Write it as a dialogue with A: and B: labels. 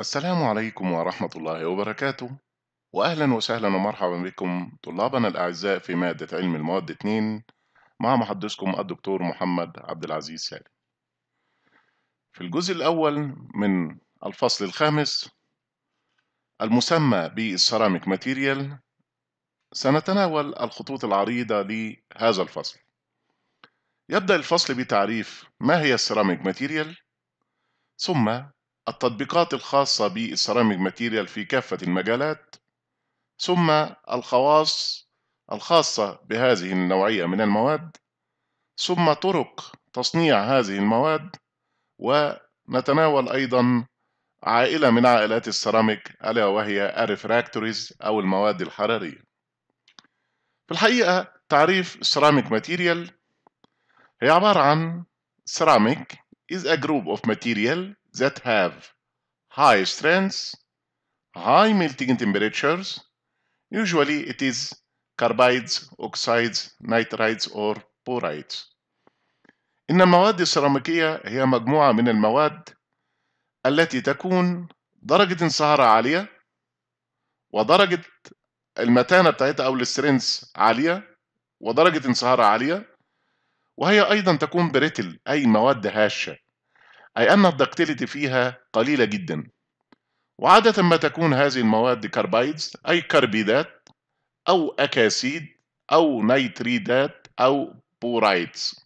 A: السلام عليكم ورحمة الله وبركاته وأهلا وسهلا ومرحبا بكم طلابنا الأعزاء في مادة علم المواد 2 مع محدثكم الدكتور محمد عبد العزيز سالم في الجزء الأول من الفصل الخامس المسمى بالسيراميك ماتيريال سنتناول الخطوط العريضة لهذا الفصل يبدأ الفصل بتعريف ما هي السيراميك ماتيريال ثم التطبيقات الخاصة بالسيراميك ماتيريال في كافة المجالات ثم الخواص الخاصة بهذه النوعية من المواد ثم طرق تصنيع هذه المواد ونتناول أيضا عائلة من عائلات السيراميك ألا وهي الريفراكتوريز أو المواد الحرارية في الحقيقة تعريف سيراميك ماتيريال هي عبارة عن سيراميك is a group of material that have high strengths, high melting temperatures. Usually it is carbides, oxides, nitrides or borides. إن المواد السيراميكية هي مجموعة من المواد التي تكون درجة انصهارها عالية ودرجة المتانة بتاعتها أو الاسترنس عالية ودرجة انصهارها عالية وهي أيضا تكون بريتل أي مواد هاشة أي أن الدكتيليتي فيها قليلة جدا وعادة ما تكون هذه المواد كاربايدز أي كربيدات أو أكاسيد أو نيتريدات أو بورايدز